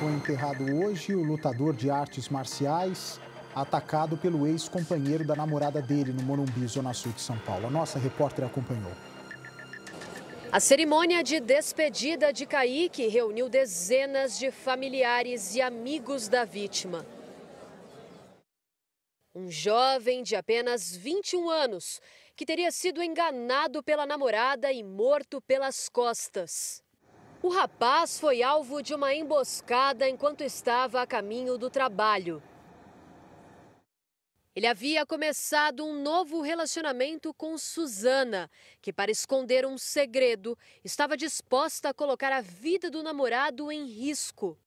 foi enterrado hoje o lutador de artes marciais atacado pelo ex-companheiro da namorada dele no Morumbi, Zona Sul de São Paulo. A nossa repórter acompanhou. A cerimônia de despedida de Kaique reuniu dezenas de familiares e amigos da vítima. Um jovem de apenas 21 anos que teria sido enganado pela namorada e morto pelas costas. O rapaz foi alvo de uma emboscada enquanto estava a caminho do trabalho. Ele havia começado um novo relacionamento com Suzana, que, para esconder um segredo, estava disposta a colocar a vida do namorado em risco.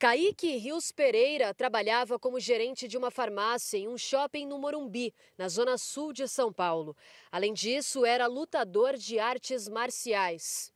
Kaique Rios Pereira trabalhava como gerente de uma farmácia em um shopping no Morumbi, na zona sul de São Paulo. Além disso, era lutador de artes marciais.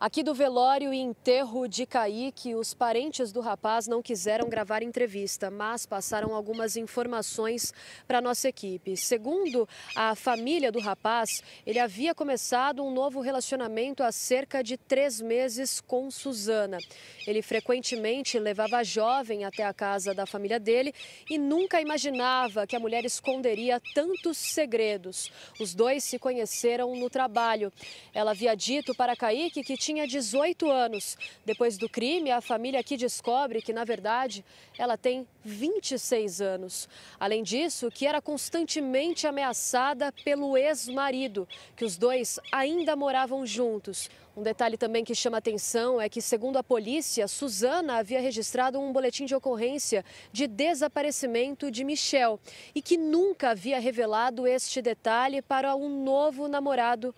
Aqui do velório e enterro de Kaique, os parentes do rapaz não quiseram gravar entrevista, mas passaram algumas informações para nossa equipe. Segundo a família do rapaz, ele havia começado um novo relacionamento há cerca de três meses com Suzana. Ele frequentemente levava a jovem até a casa da família dele e nunca imaginava que a mulher esconderia tantos segredos. Os dois se conheceram no trabalho. Ela havia dito para Kaique que tinha 18 anos. Depois do crime, a família aqui descobre que, na verdade, ela tem 26 anos. Além disso, que era constantemente ameaçada pelo ex-marido, que os dois ainda moravam juntos. Um detalhe também que chama atenção é que, segundo a polícia, Suzana havia registrado um boletim de ocorrência de desaparecimento de Michel e que nunca havia revelado este detalhe para um novo namorado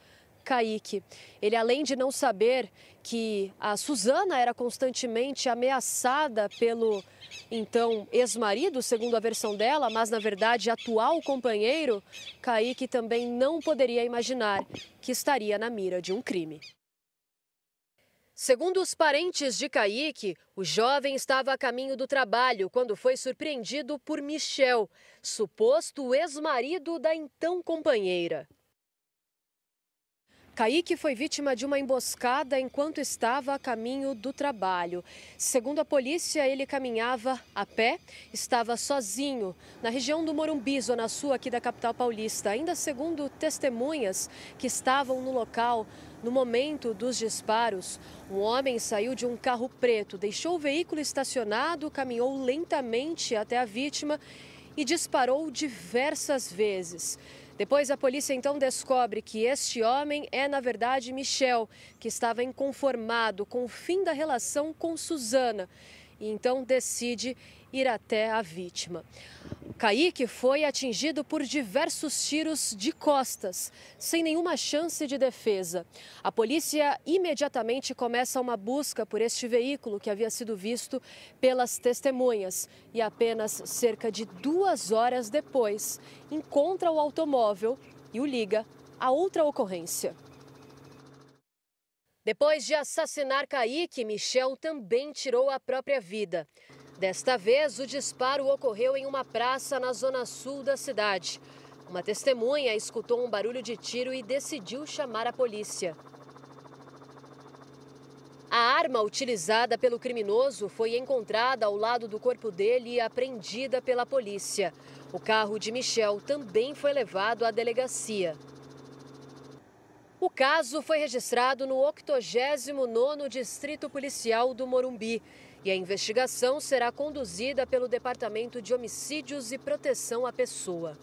Kaique. Ele, além de não saber que a Suzana era constantemente ameaçada pelo então ex-marido, segundo a versão dela, mas na verdade atual companheiro, Kaique também não poderia imaginar que estaria na mira de um crime. Segundo os parentes de Kaique, o jovem estava a caminho do trabalho quando foi surpreendido por Michel, suposto ex-marido da então companheira. Kaique foi vítima de uma emboscada enquanto estava a caminho do trabalho. Segundo a polícia, ele caminhava a pé, estava sozinho na região do Morumbi, zona sul aqui da capital paulista. Ainda segundo testemunhas que estavam no local, no momento dos disparos, um homem saiu de um carro preto, deixou o veículo estacionado, caminhou lentamente até a vítima e disparou diversas vezes. Depois, a polícia então descobre que este homem é, na verdade, Michel, que estava inconformado com o fim da relação com Suzana e então decide ir até a vítima. Kaique foi atingido por diversos tiros de costas, sem nenhuma chance de defesa. A polícia imediatamente começa uma busca por este veículo que havia sido visto pelas testemunhas. E apenas cerca de duas horas depois, encontra o automóvel e o liga a outra ocorrência. Depois de assassinar Kaique, Michel também tirou a própria vida. Desta vez, o disparo ocorreu em uma praça na zona sul da cidade. Uma testemunha escutou um barulho de tiro e decidiu chamar a polícia. A arma utilizada pelo criminoso foi encontrada ao lado do corpo dele e apreendida pela polícia. O carro de Michel também foi levado à delegacia. O caso foi registrado no 89º Distrito Policial do Morumbi e a investigação será conduzida pelo Departamento de Homicídios e Proteção à Pessoa.